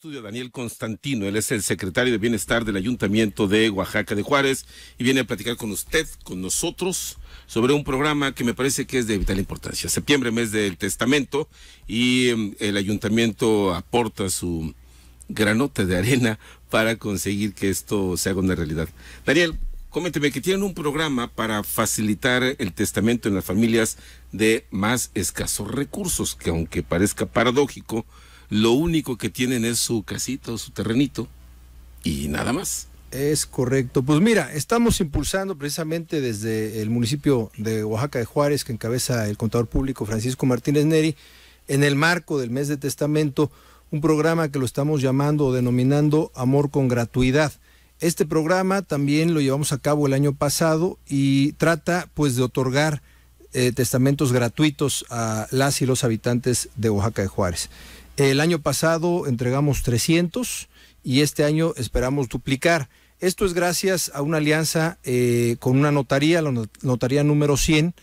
estudio Daniel Constantino, él es el secretario de Bienestar del Ayuntamiento de Oaxaca de Juárez y viene a platicar con usted, con nosotros, sobre un programa que me parece que es de vital importancia. Septiembre, mes del testamento, y em, el ayuntamiento aporta su granote de arena para conseguir que esto se haga una realidad. Daniel, coménteme que tienen un programa para facilitar el testamento en las familias de más escasos recursos, que aunque parezca paradójico, lo único que tienen es su casito, su terrenito y nada más. Es correcto. Pues mira, estamos impulsando precisamente desde el municipio de Oaxaca de Juárez, que encabeza el contador público Francisco Martínez Neri, en el marco del mes de testamento, un programa que lo estamos llamando o denominando Amor con Gratuidad. Este programa también lo llevamos a cabo el año pasado y trata pues de otorgar eh, testamentos gratuitos a las y los habitantes de Oaxaca de Juárez. El año pasado entregamos 300 y este año esperamos duplicar. Esto es gracias a una alianza eh, con una notaría, la notaría número 100.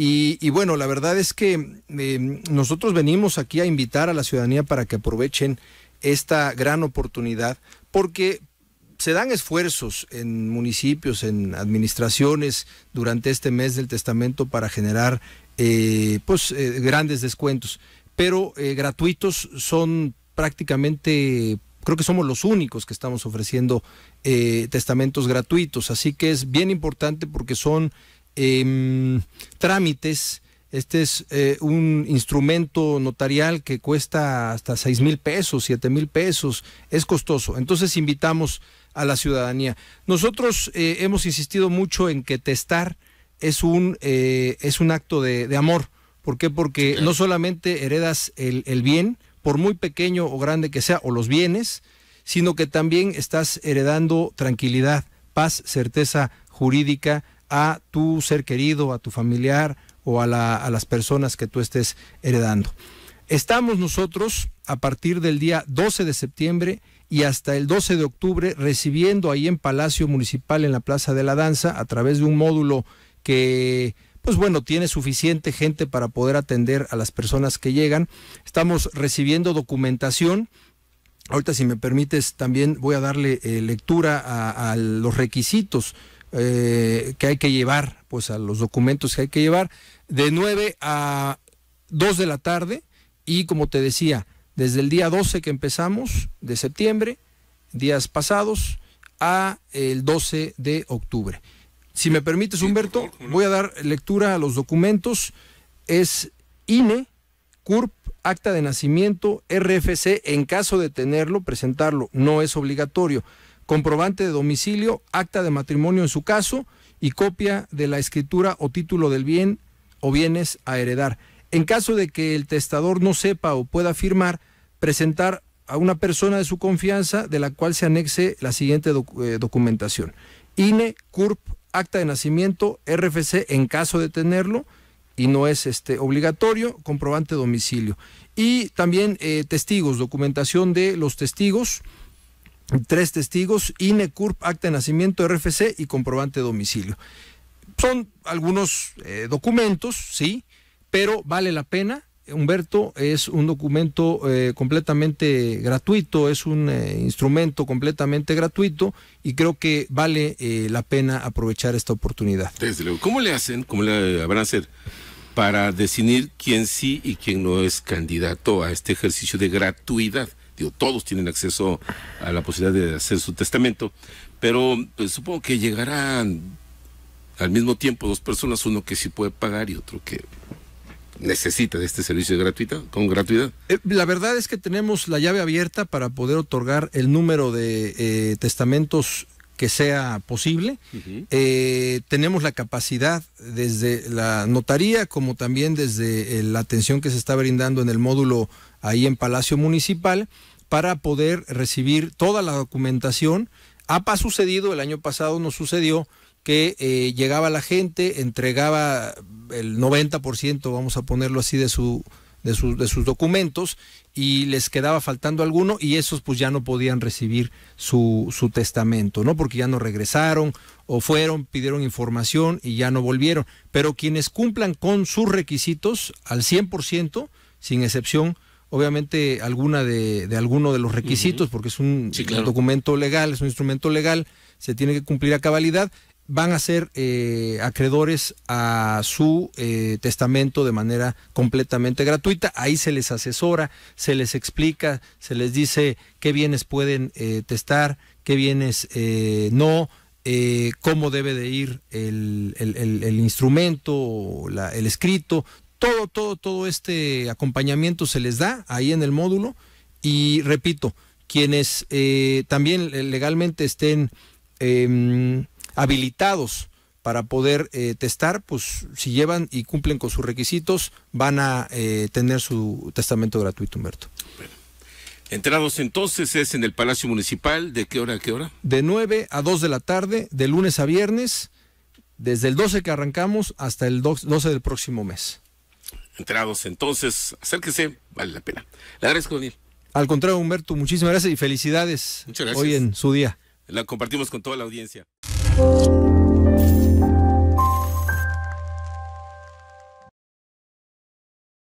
Y, bueno, la verdad es que em, nosotros venimos aquí a invitar a la ciudadanía para que aprovechen esta gran oportunidad, porque se dan esfuerzos en municipios, en administraciones durante este mes del testamento para generar eh, pues, eh, grandes descuentos pero eh, gratuitos son prácticamente creo que somos los únicos que estamos ofreciendo eh, testamentos gratuitos. Así que es bien importante porque son em, trámites. Este es eh, un instrumento notarial que cuesta hasta 6 mil pesos, 7 mil pesos. Es costoso. Entonces invitamos a la ciudadanía. Nosotros hemos insistido mucho en que testar es un, es un acto de amor ¿Por qué? Porque no solamente heredas el, bien, por muy pequeño o grande que sea, o los bienes, sino que también estás heredando tranquilidad, paz, certeza jurídica a tu ser querido, a tu familiar o a, a las personas que tú estés heredando. Estamos nosotros a partir del día 12 de septiembre y hasta el 12 de octubre recibiendo ahí en Palacio Municipal en la Plaza de la Danza a través de un módulo que pues bueno, tiene suficiente gente para poder atender a las personas que llegan. Estamos recibiendo documentación. Ahorita, si me permites, también voy a darle eh, lectura a, los requisitos eh, que hay que llevar, pues a los documentos que hay que llevar, de 9 a 2 de la tarde. Y como te decía, desde el día 12 que empezamos, de septiembre, días pasados, a el 12 de octubre. Si me permites, Humberto, voy a dar lectura a los documentos. Es INE, CURP, acta de nacimiento, RFC, en caso de tenerlo, presentarlo, no es obligatorio. Comprobante de domicilio, acta de matrimonio en su caso y copia de la escritura o título del bien o bienes a heredar. En caso de que el testador no sepa o pueda firmar, presentar a una persona de su confianza de la cual se anexe la siguiente eh, documentación. INE, CURP, acta de nacimiento, RFC en caso de tenerlo, y no es este obligatorio, comprobante de domicilio. Y también eh, testigos, documentación de los testigos, tres testigos, INE, acta de nacimiento, RFC y comprobante de domicilio. Son algunos eh, documentos, sí, pero vale la pena Humberto, es un documento eh, completamente gratuito, es un eh, instrumento completamente gratuito y creo que vale eh, la pena aprovechar esta oportunidad. Desde luego, ¿cómo le hacen, cómo le van a hacer para definir quién sí y quién no es candidato a este ejercicio de gratuidad? Digo, todos tienen acceso a la posibilidad de hacer su testamento, pero pues, supongo que llegarán al mismo tiempo dos personas, uno que sí puede pagar y otro que necesita de este servicio gratuito, con gratuidad. Eh, la verdad es que tenemos la llave abierta para poder otorgar el número de eh, testamentos que sea posible. Eh, tenemos la capacidad desde la notaría como también desde la atención que se está brindando en el módulo ahí en Palacio Municipal para poder recibir toda la documentación. ha sucedido, el año pasado nos sucedió que llegaba la gente, entregaba el 90%, vamos a ponerlo así, de su de sus, de sus documentos y les quedaba faltando alguno y esos pues ya no podían recibir su, su testamento, ¿no? Porque ya no regresaron o fueron, pidieron información y ya no volvieron. Pero quienes cumplan con sus requisitos al 100%, sin excepción, obviamente alguna de, alguno de los requisitos, porque es un documento legal, es un instrumento legal, se tiene que cumplir a cabalidad, van a ser eh, acreedores a su eh, testamento de manera completamente gratuita. Ahí se les asesora, se les explica, se les dice qué bienes pueden eh, testar, qué bienes no, cómo debe de ir el, instrumento, el escrito. Todo, todo, todo este acompañamiento se les da ahí en el módulo. Y repito, quienes también legalmente estén em, habilitados para poder eh, testar, pues si llevan y cumplen con sus requisitos, van a eh, tener su testamento gratuito, Humberto. Entrados entonces es en el Palacio Municipal, ¿de qué hora a qué hora? De 9 a 2 de la tarde, de lunes a viernes, desde el 12 que arrancamos hasta el 12 del próximo mes. Entrados entonces, acérquese, vale la pena. Le agradezco, Daniel. Al contrario, Humberto, muchísimas gracias y felicidades hoy en su día. La compartimos con toda la audiencia. you.